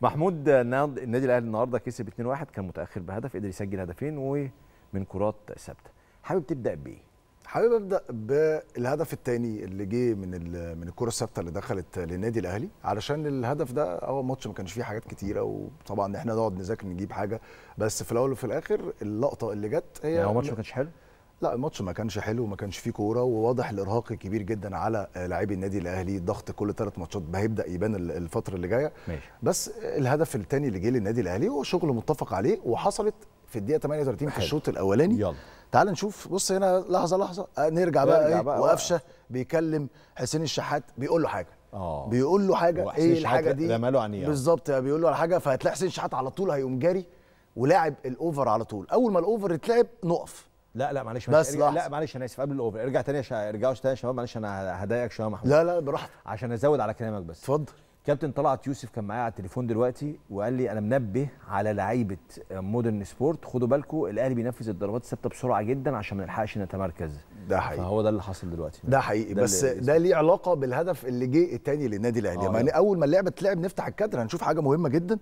محمود النادي الاهلي النهارده كسب 2-1 كان متاخر بهدف قدر يسجل هدفين ومن كرات ثابته حابب تبدا بايه حابب ابدا بالهدف الثاني اللي جه من من الكره الثابته اللي دخلت للنادي الاهلي علشان الهدف ده هو ماتش ما كانش فيه حاجات كتيره وطبعا احنا نقعد نذاكر نجيب حاجه بس في الاول وفي الاخر اللقطه اللي جت هي يعني هو ماتش ما كانش حلو لا الماتش ما كانش حلو وما كانش فيه كوره وواضح الارهاق الكبير جدا على لاعبي النادي الاهلي ضغط كل ثلاث ماتشات هيبدا يبان الفتره اللي جايه بس الهدف الثاني اللي جه للنادي الاهلي هو شغل متفق عليه وحصلت في الدقيقه 38 في الشوط الاولاني يلا تعال نشوف بص هنا لحظه لحظه آه، نرجع بقى, بقى, إيه؟ بقى وقفشه آه. بيكلم حسين الشحات بيقول له حاجه اه بيقول له حاجه ايه الحاجه دي بالظبط يعني بيقول له على حاجه فهتلاقي حسين الشحات على طول هيقوم جاري ولاعب الاوفر على طول اول ما الاوفر اتلعب نقف لا لا معلش بس لا معلش انا اسف قبل الاوفر ارجع تاني شباب ارجعوا تاني يا شباب معلش انا هضايقك شويه يا محمود لا لا براحتك عشان ازود على كلامك بس اتفضل كابتن طلعت يوسف كان معايا على التليفون دلوقتي وقال لي انا منبه على لعيبه مودرن سبورت خدوا بالكم الاهلي بينفذ الضربات الثابته بسرعه جدا عشان ما نلحقش نتمركز ده حقيقي فهو ده اللي حاصل دلوقتي ده حقيقي ده بس ده ليه علاقه بالهدف اللي جه الثاني للنادي الاهلي آه يعني اول ما اللعبه تلعب نفتح الكادر هنشوف حاجه مهمه جدا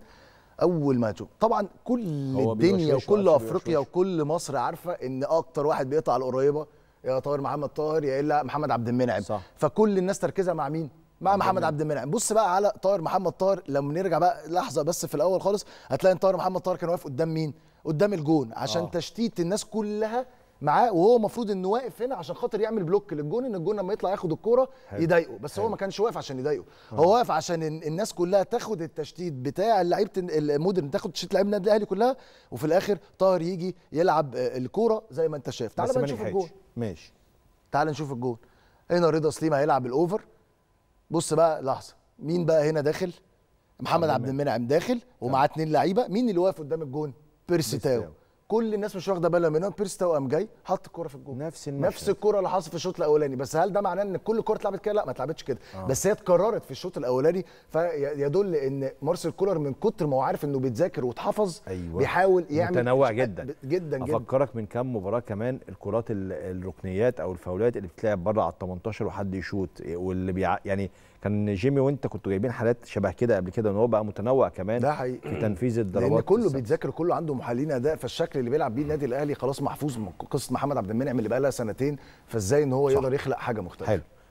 اول ما تشوف طبعا كل الدنيا وكل افريقيا وكل مصر عارفه ان اكتر واحد بيقطع القريبه يا طاهر محمد طاهر يا الا محمد عبد المنعم صح. فكل الناس تركيزها مع مين مع محمد, محمد عبد المنعم بص بقى على طاهر محمد طاهر لما نرجع بقى لحظه بس في الاول خالص هتلاقي ان طاهر محمد طاهر كان واقف قدام مين قدام الجون عشان آه. تشتيت الناس كلها معاه وهو المفروض انه واقف هنا عشان خاطر يعمل بلوك للجون ان الجون لما يطلع ياخد الكوره يضايقه بس حلو. هو ما كانش واقف عشان يضايقه آه. هو واقف عشان الناس كلها تاخد التشتيت بتاع لعيبه المودرن تاخد تشتيت لعيبه النادي الاهلي كلها وفي الاخر طاهر يجي يلعب آه، الكوره زي ما انت شايف تعال بقى نشوف الجون ماشي تعال نشوف الجون هنا رضا سليم هيلعب الاوفر بص بقى لحظه مين بقى هنا داخل محمد عبد المنعم داخل ومعاه اتنين لعيبه مين اللي واقف قدام الجون بيرسي تاو كل الناس مش واخده بالها منها بيرس قام جاي حط الكوره في الجون نفس المشهد. نفس الكوره اللي حصل في الشوط الاولاني بس هل ده معناه ان كل الكوره اتلعبت كده لا ما اتلعبتش كده آه. بس هي اتكررت في الشوط الاولاني فيدل ان مارسيل كولر من كتر ما هو عارف انه بيتذاكر واتحفظ أيوة. بيحاول يعمل متنوع جدا جدا جدا افكرك من كام مباراه كمان الكرات الركنيات او الفاولات اللي بتتلعب بره على ال 18 وحد يشوط واللي بيع... يعني كان جيمي وانت كنتوا جايبين حالات شبه كده قبل كده ان هو بقى متنوع كمان ده حقيقي في تنفيذ الضربات لان كله بيتذاكر كله عنده محللين اداء فالشكل الشكل اللي بيلعب بيه النادي الاهلي خلاص محفوظ من قصه محمد عبد المنعم اللي بقى لها سنتين فازاي ان هو صح. يقدر يخلق حاجه مختلفه حلو.